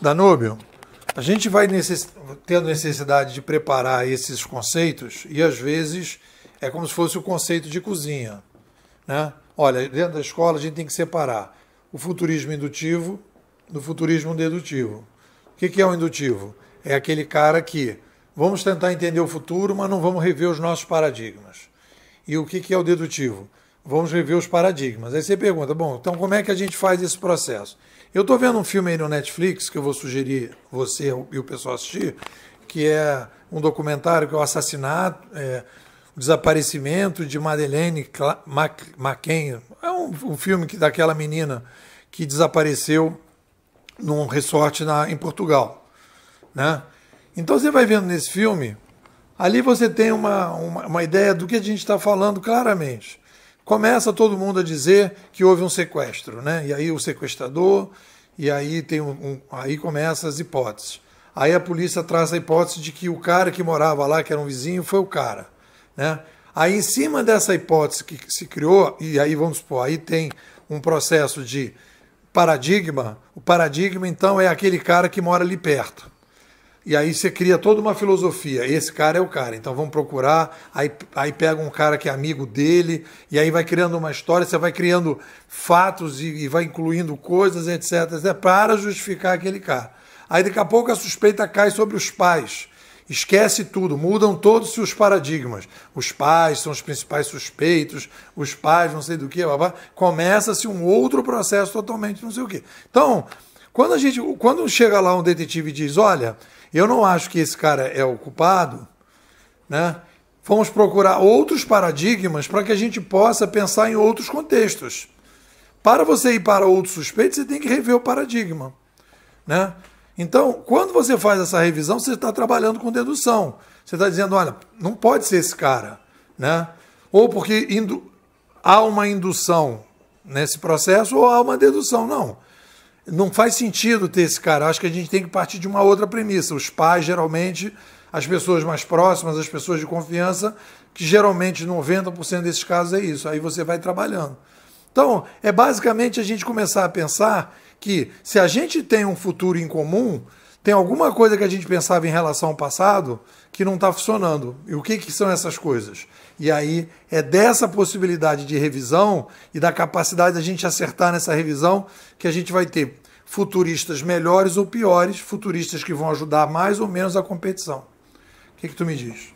Danúbio, a gente vai necess... tendo necessidade de preparar esses conceitos e às vezes é como se fosse o conceito de cozinha. Né? Olha, dentro da escola a gente tem que separar o futurismo indutivo do futurismo dedutivo. O que é o indutivo? É aquele cara que vamos tentar entender o futuro, mas não vamos rever os nossos paradigmas. E o que é o dedutivo? Vamos rever os paradigmas. Aí você pergunta, bom, então como é que a gente faz esse processo? Eu estou vendo um filme aí no Netflix que eu vou sugerir você e o pessoal assistir, que é um documentário que é o assassinato, é, o desaparecimento de Madeleine McCain. É um, um filme que daquela menina que desapareceu num resort na, em Portugal. Né? Então você vai vendo nesse filme, ali você tem uma, uma, uma ideia do que a gente está falando claramente começa todo mundo a dizer que houve um sequestro, né? E aí o sequestrador, e aí tem um, um aí começa as hipóteses. Aí a polícia traz a hipótese de que o cara que morava lá, que era um vizinho, foi o cara, né? Aí em cima dessa hipótese que se criou, e aí vamos supor, aí tem um processo de paradigma. O paradigma então é aquele cara que mora ali perto. E aí você cria toda uma filosofia. Esse cara é o cara, então vamos procurar. Aí, aí pega um cara que é amigo dele, e aí vai criando uma história, você vai criando fatos e, e vai incluindo coisas, etc, etc, para justificar aquele cara. Aí daqui a pouco a suspeita cai sobre os pais. Esquece tudo, mudam todos os seus paradigmas. Os pais são os principais suspeitos, os pais não sei do que, começa-se um outro processo totalmente não sei o que. Então, quando, a gente, quando chega lá um detetive e diz: Olha, eu não acho que esse cara é o culpado, né? vamos procurar outros paradigmas para que a gente possa pensar em outros contextos. Para você ir para outros suspeitos, você tem que rever o paradigma. Né? Então, quando você faz essa revisão, você está trabalhando com dedução. Você está dizendo, olha, não pode ser esse cara. Né? Ou porque há uma indução nesse processo, ou há uma dedução. Não não faz sentido ter esse cara. Acho que a gente tem que partir de uma outra premissa. Os pais, geralmente, as pessoas mais próximas, as pessoas de confiança, que geralmente 90% desses casos é isso. Aí você vai trabalhando. Então, é basicamente a gente começar a pensar que se a gente tem um futuro em comum, tem alguma coisa que a gente pensava em relação ao passado que não está funcionando. E o que, que são essas coisas? E aí é dessa possibilidade de revisão e da capacidade da gente acertar nessa revisão que a gente vai ter futuristas melhores ou piores, futuristas que vão ajudar mais ou menos a competição. O que, que tu me diz?